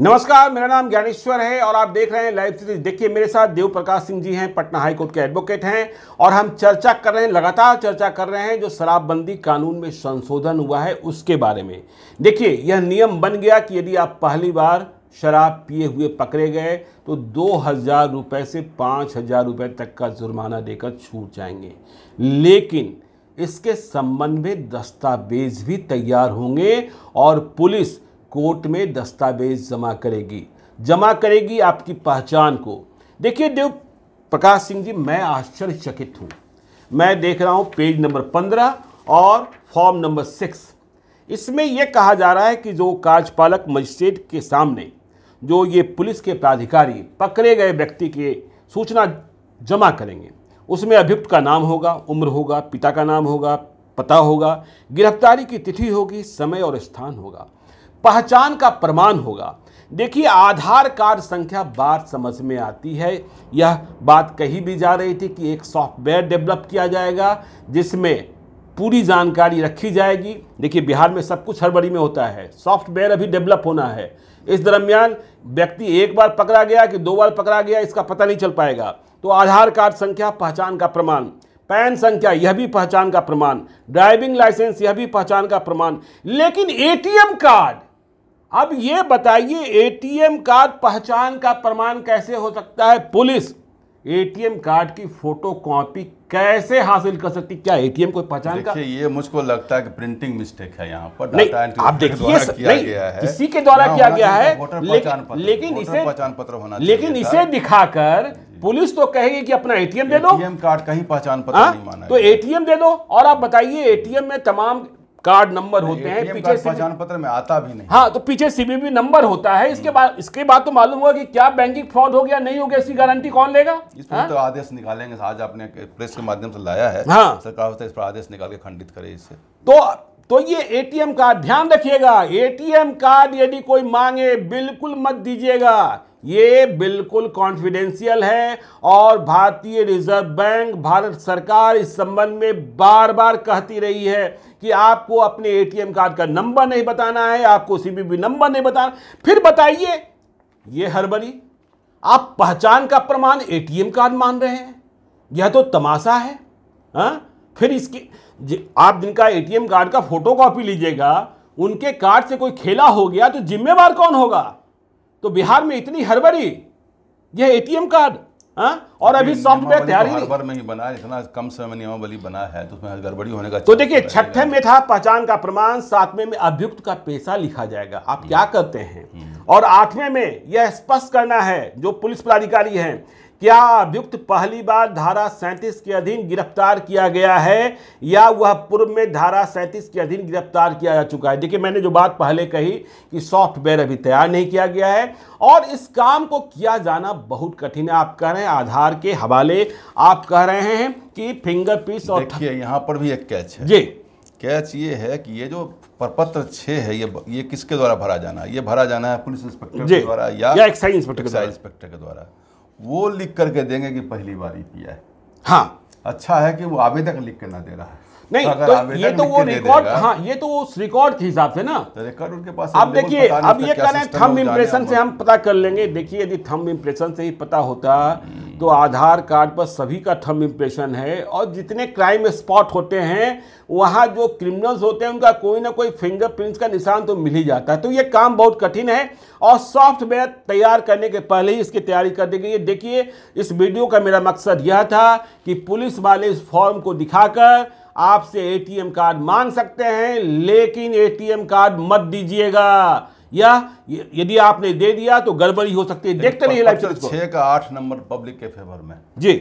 नमस्कार मेरा नाम ज्ञानेश्वर है और आप देख रहे हैं लाइव सीरीज देखिए मेरे साथ देव प्रकाश सिंह जी हैं पटना हाईकोर्ट के एडवोकेट हैं और हम चर्चा कर रहे हैं लगातार चर्चा कर रहे हैं जो शराबबंदी कानून में संशोधन हुआ है उसके बारे में देखिए यह नियम बन गया कि यदि आप पहली बार शराब पिए हुए पकड़े गए तो दो हज़ार रुपये से पाँच हज़ार रुपये तक का जुर्माना देकर छूट जाएंगे लेकिन इसके संबंध में दस्तावेज भी तैयार होंगे और पुलिस कोर्ट में दस्तावेज जमा करेगी जमा करेगी आपकी पहचान को देखिए देव प्रकाश सिंह जी मैं आश्चर्यचकित हूँ मैं देख रहा हूँ पेज नंबर पंद्रह और फॉर्म नंबर सिक्स इसमें यह कहा जा रहा है कि जो कार्यपालक मजिस्ट्रेट के सामने जो ये पुलिस के प्राधिकारी पकड़े गए व्यक्ति के सूचना जमा करेंगे उसमें अभियुक्त का नाम होगा उम्र होगा पिता का नाम होगा पता होगा गिरफ्तारी की तिथि होगी समय और स्थान होगा पहचान का प्रमाण होगा देखिए आधार कार्ड संख्या बात समझ में आती है यह बात कही भी जा रही थी कि एक सॉफ्टवेयर डेवलप किया जाएगा जिसमें पूरी जानकारी रखी जाएगी देखिए बिहार में सब कुछ हड़बड़ी में होता है सॉफ्टवेयर अभी डेवलप होना है इस दरमियान व्यक्ति एक बार पकड़ा गया कि दो बार पकड़ा गया इसका पता नहीं चल पाएगा तो आधार कार्ड संख्या पहचान का प्रमाण पैन संख्या यह भी पहचान का प्रमाण ड्राइविंग लाइसेंस यह भी पहचान का प्रमाण लेकिन एटीएम कार्ड अब ये बताइए एटीएम कार्ड पहचान का प्रमाण कैसे हो सकता है पुलिस एटीएम कार्ड की फोटो कॉपी कैसे हासिल कर सकती क्या एटीएम कोई पहचान का ये मुझको लगता है कि प्रिंटिंग मिस्टेक है यहाँ पर नहीं आप देखिए किसी के द्वारा किया गया है लेकिन इसे लेकिन इसे दिखाकर पुलिस तो कहेगी कि अपना एटीएम दे दो एटीएम कार्ड कहीं पहचान पत्र हाँ? नहीं माना तो एटीएम दे दो और आप बताइए एटीएम में तमाम कार्ड नंबर होते हैं पीछे पहचान पत्र में आता भी नहीं हाँ तो पीछे सीबीबी नंबर होता है इसके बाद इसके बाद तो मालूम होगा कि क्या बैंकिंग फ्रॉड हो गया नहीं हो गया इसकी गारंटी कौन लेगा इस पर हाँ? तो आदेश निकालेंगे आज आपने प्रेस के माध्यम से लाया है हाँ सरकार इस पर आदेश निकाल के खंडित करे इसे तो तो ये एटीएम कार्ड ध्यान रखिएगा एटीएम कार्ड यदि कोई मांगे बिल्कुल मत दीजिएगा ये बिल्कुल कॉन्फिडेंशियल है और भारतीय रिजर्व बैंक भारत सरकार इस संबंध में बार बार कहती रही है कि आपको अपने एटीएम कार्ड का नंबर नहीं बताना है आपको सीबीबी नंबर नहीं बताना फिर बताइए ये हरबरी आप पहचान का प्रमाण एटीएम कार्ड मान रहे हैं यह तो तमाशा है हा? फिर इसकी आप जिनका एटीएम कार्ड का फोटो कॉपी लीजिएगा उनके कार्ड से कोई खेला हो गया तो जिम्मेवार कौन होगा तो बिहार में इतनी हड़बड़ी यह एटीएम कार्ड हाँ? और अभी सॉफ्टवेयर तैयारी नहीं तो में ही बना इतना कम समय में नियमावली बना है तो उसमें गड़बड़ी होने का तो देखिए तो छठे में था पहचान का प्रमाण सातवें में अभियुक्त का पैसा लिखा जाएगा आप क्या हम्म। करते हैं हम्म। और आठवें में यह स्पष्ट करना है जो पुलिस पदाधिकारी हैं क्या अभियुक्त पहली बार धारा सैंतीस के अधीन गिरफ्तार किया गया है या वह पूर्व में धारा सैंतीस के अधीन गिरफ्तार किया जा चुका है देखिए मैंने जो बात पहले कही कि सॉफ्टवेयर अभी तैयार नहीं किया गया है और इस काम को किया जाना बहुत कठिन है आप कह रहे हैं आधार के हवाले आप कह रहे हैं कि फिंगरप्रिंट और यहाँ पर भी एक कैच है जी कैच ये है कि ये जो प्रपत्र छः है ये ये किसके द्वारा भरा जाना है ये भरा जाना है पुलिस इंस्पेक्टर के द्वारा या एक्साइज इंस्पेक्टर के द्वारा वो लिख करके देंगे कि पहली बार किया e है हाँ अच्छा है कि वो आवेदक लिख के ना दे रहा है नहीं तो ये तो वो रिकॉर्ड हाँ ये तो उस रिकॉर्ड के हिसाब से ना तो रिकॉर्ड उनके पास अब देखिए अब ये कह रहे हैं थम इम्प्रेशन से हम पता कर लेंगे देखिए यदि थम इम्प्रेशन से ही पता होता हम्म। तो आधार कार्ड पर सभी का थम इम्प्रेशन है और जितने क्राइम स्पॉट होते हैं वहाँ जो क्रिमिनल्स होते हैं उनका कोई ना कोई फिंगरप्रिंट्स का निशान तो मिल ही जाता है तो ये काम बहुत कठिन है और सॉफ्टवेयर तैयार करने के पहले ही इसकी तैयारी कर दी गई है देखिए इस वीडियो का मेरा मकसद यह था कि पुलिस वाले इस फॉर्म को दिखाकर आपसे ए कार्ड मांग सकते हैं लेकिन ए कार्ड मत दीजिएगा या यदि आपने दे दिया तो गड़बड़ी हो सकती है देखते रहिए लाइव सीरीज को छह का आठ नंबर पब्लिक के फेवर में जी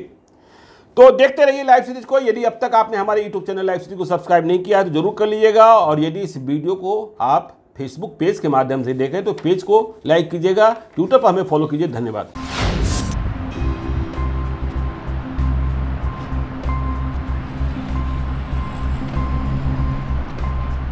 तो देखते रहिए लाइव सीरीज को यदि अब तक आपने हमारे यूट्यूब चैनल लाइव सीरीज को सब्सक्राइब नहीं किया है तो जरूर कर लीजिएगा और यदि इस वीडियो को आप फेसबुक पेज के माध्यम से देखें तो पेज को लाइक कीजिएगा ट्विटर पर हमें फॉलो कीजिए धन्यवाद